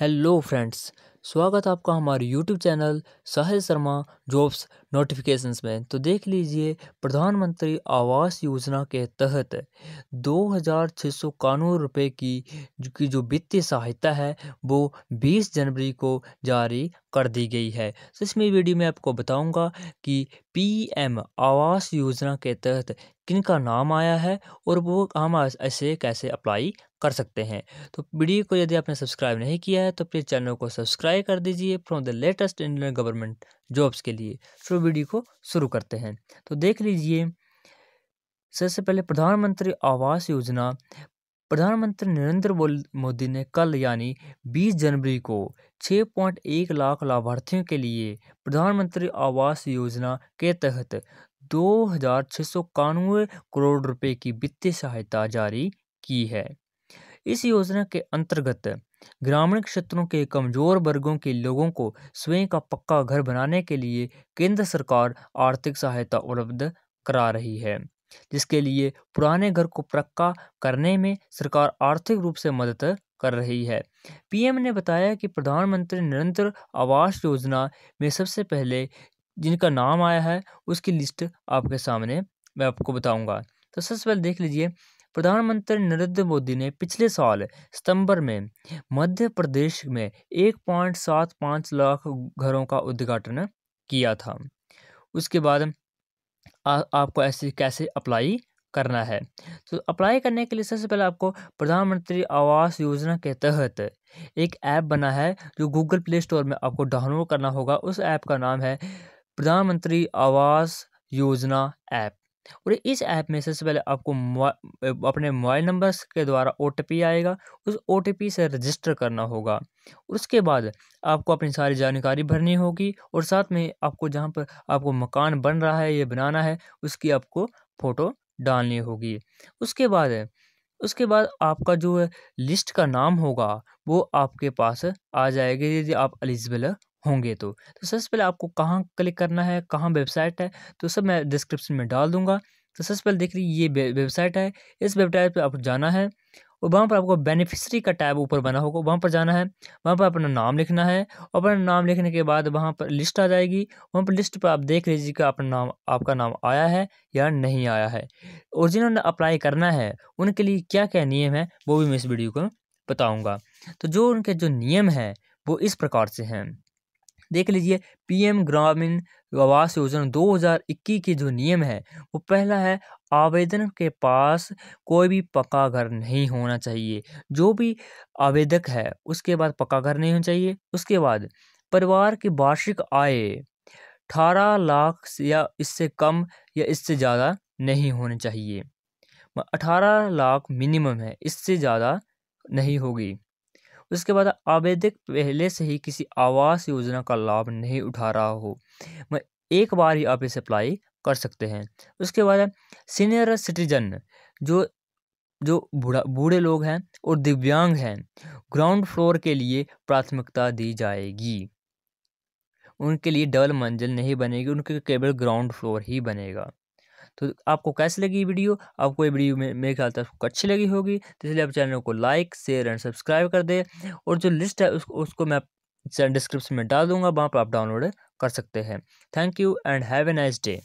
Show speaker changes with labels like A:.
A: hello friends स्वागत है आपका हमारे YouTube channel Sahil Sharma jobs notifications में तो देख लीजिए प्रधानमंत्री आवास योजना के तहत दो हज़ार छः सौ कानून रुपये की की जो वित्तीय सहायता है वो बीस जनवरी को जारी कर दी गई है तो इसमें वीडियो में आपको बताऊंगा कि पीएम आवास योजना के तहत किनका नाम आया है और वो हम ऐसे कैसे अप्लाई कर सकते हैं तो वीडियो को यदि आपने सब्सक्राइब नहीं किया है तो प्लीज़ चैनल को सब्सक्राइब कर दीजिए from the latest Indian government jobs के लिए सो वीडियो को शुरू करते हैं तो देख लीजिए सबसे पहले प्रधानमंत्री आवास योजना प्रधानमंत्री नरेंद्र मोदी ने कल यानी 20 जनवरी को 6.1 लाख लाभार्थियों के लिए प्रधानमंत्री आवास योजना के तहत दो करोड़ रुपए की वित्तीय सहायता जारी की है इस योजना के अंतर्गत ग्रामीण क्षेत्रों के कमजोर वर्गों के लोगों को स्वयं का पक्का घर बनाने के लिए केंद्र सरकार आर्थिक सहायता उपलब्ध करा रही है जिसके लिए पुराने घर को पक्का करने में सरकार आर्थिक रूप से मदद कर रही है पीएम ने बताया कि प्रधानमंत्री निरंतर आवास योजना में सबसे पहले जिनका नाम आया है उसकी लिस्ट आपके सामने मैं आपको बताऊंगा तो सबसे पहले देख लीजिए प्रधानमंत्री नरेंद्र मोदी ने पिछले साल सितंबर में मध्य प्रदेश में एक पॉइंट सात पाँच लाख घरों का उद्घाटन किया था उसके बाद आ, आपको ऐसे कैसे अप्लाई करना है तो अप्लाई करने के लिए सबसे पहले आपको प्रधानमंत्री आवास योजना के तहत एक ऐप बना है जो गूगल प्ले स्टोर में आपको डाउनलोड करना होगा उस ऐप का नाम है प्रधानमंत्री आवास योजना ऐप और इस ऐप में सबसे पहले आपको अपने मोबाइल नंबर के द्वारा ओ आएगा उस ओ से रजिस्टर करना होगा उसके बाद आपको अपनी सारी जानकारी भरनी होगी और साथ में आपको जहाँ पर आपको मकान बन रहा है ये बनाना है उसकी आपको फ़ोटो डालनी होगी उसके बाद उसके बाद आपका जो लिस्ट का नाम होगा वो आपके पास आ जाएगी यदि आप एलिजिबल होंगे तो तो सबसे पहले आपको कहाँ क्लिक करना है कहाँ वेबसाइट है तो सब मैं डिस्क्रिप्शन में डाल दूंगा तो सबसे पहले देख लीजिए ये वेबसाइट है इस वेबसाइट पर आपको जाना है और वहाँ पर आपको बेनिफिशरी का टैब ऊपर बना होगा वहाँ पर जाना है वहाँ पर अपना नाम लिखना है और अपना नाम लिखने के बाद वहाँ पर लिस्ट आ जाएगी वहाँ पर लिस्ट पर आप देख लीजिए कि अपना नाम आपका नाम आया है या नहीं आया है और जिन्होंने अप्लाई करना है उनके लिए क्या क्या नियम है वो भी मैं इस वीडियो को बताऊँगा तो जो उनके जो नियम हैं वो इस प्रकार से हैं देख लीजिए पीएम ग्रामीण आवास योजना 2021 के जो नियम है वो पहला है आवेदन के पास कोई भी पक्का घर नहीं होना चाहिए जो भी आवेदक है उसके बाद पक्का घर नहीं होना चाहिए उसके बाद परिवार की वार्षिक आय अठारह लाख या इससे कम या इससे ज़्यादा नहीं होनी चाहिए अठारह लाख मिनिमम है इससे ज़्यादा नहीं होगी उसके बाद आवेदक पहले से ही किसी आवास योजना का लाभ नहीं उठा रहा हो मैं एक बार ही आप इसे अप्लाई कर सकते हैं उसके बाद सीनियर सिटीजन जो जो बूढ़ा बूढ़े लोग हैं और दिव्यांग हैं ग्राउंड फ्लोर के लिए प्राथमिकता दी जाएगी उनके लिए डबल मंजिल नहीं बनेगी उनके केवल ग्राउंड फ्लोर ही बनेगा तो आपको कैसी लगी वीडियो आपको ये वीडियो में मेरे ख्याल से आपको अच्छी लगी होगी तो इसलिए आप चैनल को लाइक शेयर एंड सब्सक्राइब कर दें और जो लिस्ट है उसको उसको मैं डिस्क्रिप्शन में डाल दूंगा वहाँ पर आप डाउनलोड कर सकते हैं thank you and have a nice day